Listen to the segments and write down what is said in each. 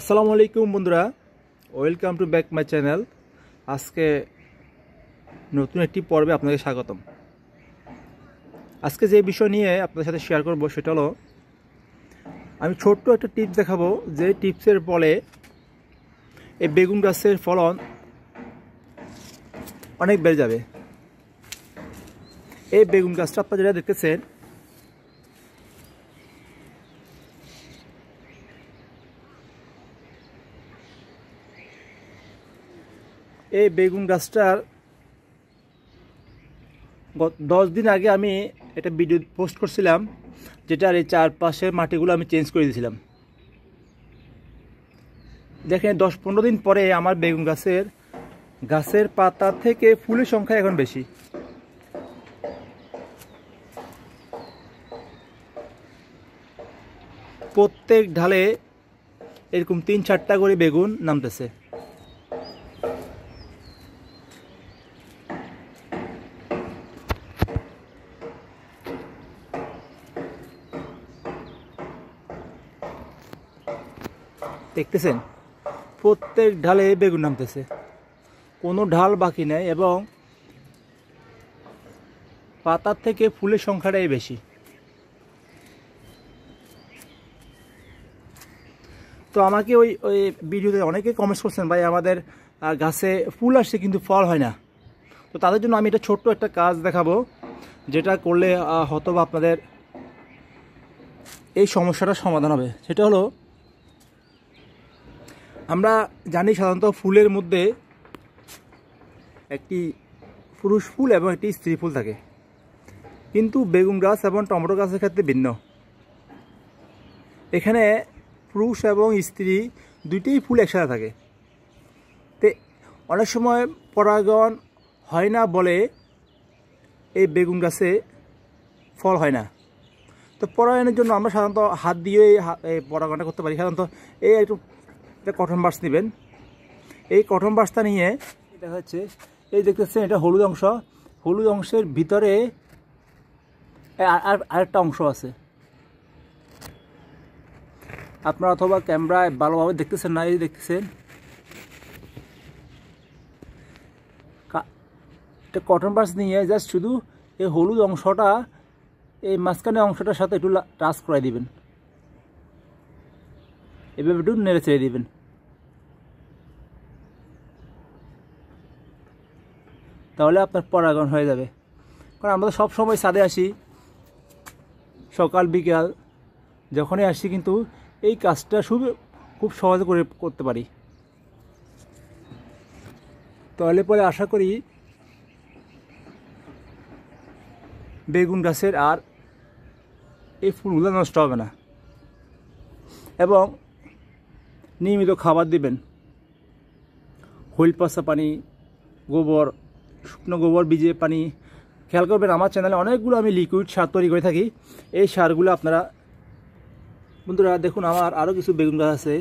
আসসালামু আলাইকুম বন্ধুরা welcome to back my channel আজকে নতুন একটি পর্বে আপনাকে স্বাগতম আজকে যে বিষয় নিয়ে আপনাদের সাথে শেয়ার করব সেটা হলো আমি ছোট্ট একটা টিপস দেখাবো যে টিপসের ফলে এই বেগুন গাছের ফলন অনেক বেড়ে যাবে এই বেগুন গাছটা আপনারা যেটা দেখতেছেন এই বেগুন গাছটার দশ দিন আগে আমি একটা ভিডিও পোস্ট করছিলাম যেটার এই চারপাশের মাটিগুলো আমি চেঞ্জ করে দিয়েছিলাম দেখেন দশ পনেরো দিন পরে আমার বেগুন গাছের গাছের পাতা থেকে ফুলের সংখ্যা এখন বেশি প্রত্যেক ঢালে এরকম তিন চারটা করে বেগুন নামতেছে দেখতেছেন প্রত্যেক ঢালে বেগুন নামতেছে কোনো ঢাল বাকি নেই এবং পাতার থেকে ফুলের সংখ্যাটাই বেশি তো আমাকে ওই ওই ভিডিওতে অনেকে কমেন্টস করছেন ভাই আমাদের গাছে ফুল আসছে কিন্তু ফল হয় না তো তাদের জন্য আমি এটা ছোট্ট একটা কাজ দেখাবো যেটা করলে হয়তো আপনাদের এই সমস্যাটা সমাধান হবে সেটা হলো আমরা জানি সাধারণত ফুলের মধ্যে একটি পুরুষ ফুল এবং একটি স্ত্রী ফুল থাকে কিন্তু বেগুন গাছ এবং টমেটো গাছের ক্ষেত্রে ভিন্ন এখানে পুরুষ এবং স্ত্রী দুইটিই ফুল একসাথে থাকে তে অনেক সময় পরাগণ হয় না বলে এই বেগুন গাছে ফল হয় না তো পরায়ণের জন্য আমরা সাধারণত হাত দিয়ে এই পরাগণটা করতে পারি সাধারণত এই একটু এটা কটন বাস নেবেন এই কটন বাসটা নিয়ে এটা যাচ্ছে এই দেখতেছেন এটা হলুদ অংশ হলুদ অংশের ভিতরে আর আরেকটা অংশ আছে আপনারা অথবা ক্যামেরায় ভালোভাবে দেখতেছেন না এই দেখতেছেন এটা কটন বাস নিয়ে জাস্ট শুধু এই হলুদ অংশটা এই মাঝখানে অংশটার সাথে একটু টাচ করাই দিবেন এভাবে একটু নেড়ে ছেড়ে দেবেন তাহলে আপনার পরাগণ হয়ে যাবে কারণ আমরা সব সময় ছাদে আসি সকাল বিকাল যখনই আসি কিন্তু এই কাজটা খুব খুব সহজে করে করতে পারি তাহলে পরে আশা করি বেগুন গাছের আর এই ফুলগুলো নষ্ট হবে না এবং নিয়মিত খাবার দিবেন হুইল পাশা পানি গোবর শুকনো গোবর বীজে পানি খেয়াল করবেন আমার চ্যানেলে অনেকগুলো আমি লিকুইড সার তৈরি করে থাকি এই সারগুলো আপনারা বন্ধুরা দেখুন আমার আরও কিছু বেগুন গাছ আছে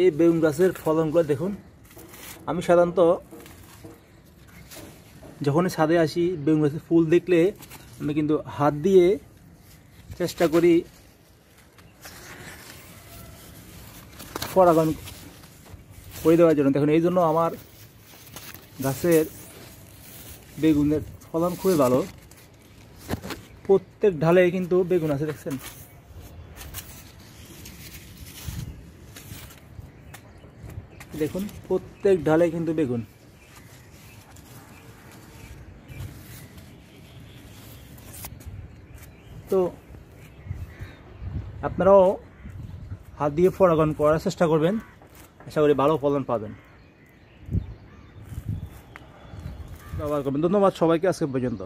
এই বেগুন গাছের ফলনগুলো দেখুন আমি সাধারণত যখন ছাদে আসি বেগুন গাছে ফুল দেখলে আমি কিন্তু হাত দিয়ে চেষ্টা করি পরাগন করে দেওয়ার জন্য দেখুন এই জন্য আমার গাছের বেগুনের ফলন খুবই ভালো প্রত্যেক ঢালে কিন্তু বেগুন আছে দেখছেন দেখুন প্রত্যেক ঢালে কিন্তু বেগুন তো আপনারাও হাত দিয়ে পরাগণ করার চেষ্টা করবেন আশা করি ভালো ফলন পাবেন ব্যবহার করবেন ধন্যবাদ সবাইকে আজকে পর্যন্ত